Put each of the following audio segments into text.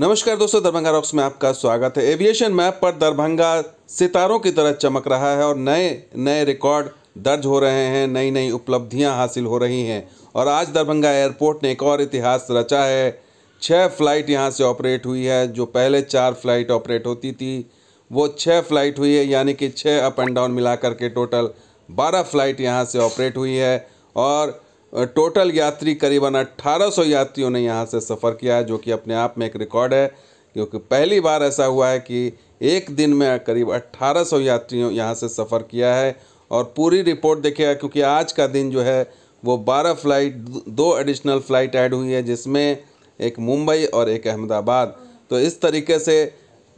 नमस्कार दोस्तों दरभंगा रॉक्स में आपका स्वागत है एविएशन मैप पर दरभंगा सितारों की तरह चमक रहा है और नए नए रिकॉर्ड दर्ज हो रहे हैं नई नई उपलब्धियां हासिल हो रही हैं और आज दरभंगा एयरपोर्ट ने एक और इतिहास रचा है छः फ्लाइट यहां से ऑपरेट हुई है जो पहले चार फ्लाइट ऑपरेट होती थी वो छः फ्लाइट हुई है यानी कि छः अप एंड डाउन मिला करके टोटल बारह फ्लाइट यहाँ से ऑपरेट हुई है और टोटल यात्री करीबन 1800 यात्रियों ने यहाँ से सफ़र किया है जो कि अपने आप में एक रिकॉर्ड है क्योंकि पहली बार ऐसा हुआ है कि एक दिन में करीब 1800 यात्रियों यहाँ से सफ़र किया है और पूरी रिपोर्ट देखेगा क्योंकि आज का दिन जो है वो 12 फ्लाइट दो एडिशनल फ़्लाइट ऐड हुई है जिसमें एक मुंबई और एक अहमदाबाद तो इस तरीके से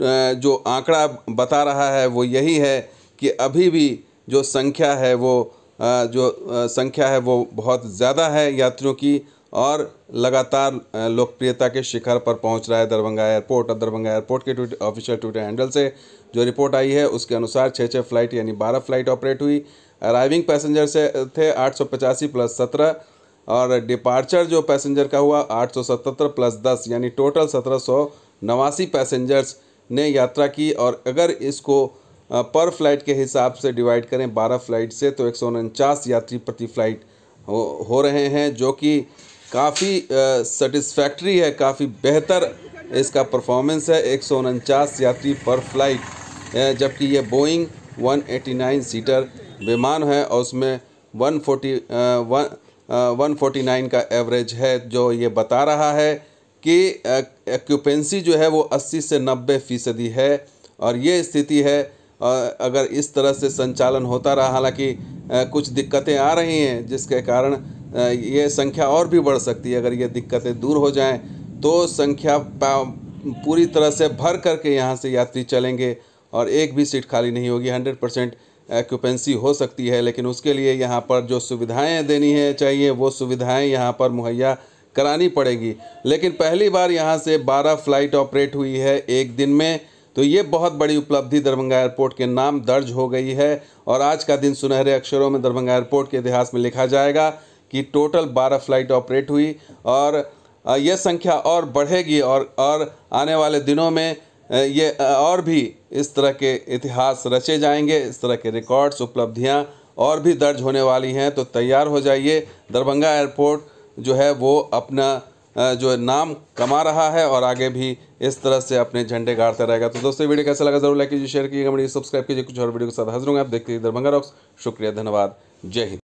जो आंकड़ा बता रहा है वो यही है कि अभी भी जो संख्या है वो जो संख्या है वो बहुत ज़्यादा है यात्रियों की और लगातार लोकप्रियता के शिखर पर पहुंच रहा है दरभंगा एयरपोर्ट और दरभंगा एयरपोर्ट के ट्विटर ऑफिशियल ट्विटर हैंडल से जो रिपोर्ट आई है उसके अनुसार छः छः फ्लाइट यानी बारह फ्लाइट ऑपरेट हुई अराइविंग पैसेंजर से थे आठ प्लस सत्रह और डिपार्चर जो पैसेंजर का हुआ आठ प्लस दस यानी टोटल सत्रह नवासी पैसेंजर्स ने यात्रा की और अगर इसको पर फ्लाइट के हिसाब से डिवाइड करें 12 फ्लाइट से तो एक यात्री प्रति फ्लाइट हो, हो रहे हैं जो कि काफ़ी सेटिस्फैक्ट्री है काफ़ी बेहतर इसका परफॉर्मेंस है एक यात्री पर फ्लाइट जबकि ये बोइंग 189 सीटर विमान है और उसमें 140 वन वन फोर्टी नाइन का एवरेज है जो ये बता रहा है कि एक्यूपेंसी जो है वो 80 से 90 फीसदी है और ये स्थिति है अगर इस तरह से संचालन होता रहा हालांकि कुछ दिक्कतें आ रही हैं जिसके कारण ये संख्या और भी बढ़ सकती है अगर ये दिक्कतें दूर हो जाएं तो संख्या पूरी तरह से भर करके यहाँ से यात्री चलेंगे और एक भी सीट खाली नहीं होगी हंड्रेड परसेंट एक्यूपेंसी हो सकती है लेकिन उसके लिए यहाँ पर जो सुविधाएं देनी है चाहिए वो सुविधाएं यहाँ पर मुहैया करानी पड़ेगी लेकिन पहली बार यहाँ से 12 फ्लाइट ऑपरेट हुई है एक दिन में तो ये बहुत बड़ी उपलब्धि दरभंगा एयरपोर्ट के नाम दर्ज हो गई है और आज का दिन सुनहरे अक्षरों में दरभंगा एयरपोर्ट के इतिहास में लिखा जाएगा कि टोटल बारह फ्लाइट ऑपरेट हुई और यह संख्या और बढ़ेगी और और आने वाले दिनों में ये और भी इस तरह के इतिहास रचे जाएंगे इस तरह के रिकॉर्ड्स उपलब्धियाँ और भी दर्ज होने वाली हैं तो तैयार हो जाइए दरभंगा एयरपोर्ट जो है वो अपना जो है नाम कमा रहा है और आगे भी इस तरह से अपने झंडे गाड़ते रहेगा तो दोस्तों वीडियो कैसा लगा जरूर लाइक कीजिए शेयर कीजिएगा मेरी सब्सक्राइब कीजिए कुछ और वीडियो के साथ हाजिर होंगे आप देखते हैं दरभंगा रॉक्स शुक्रिया धन्यवाद जय हिंद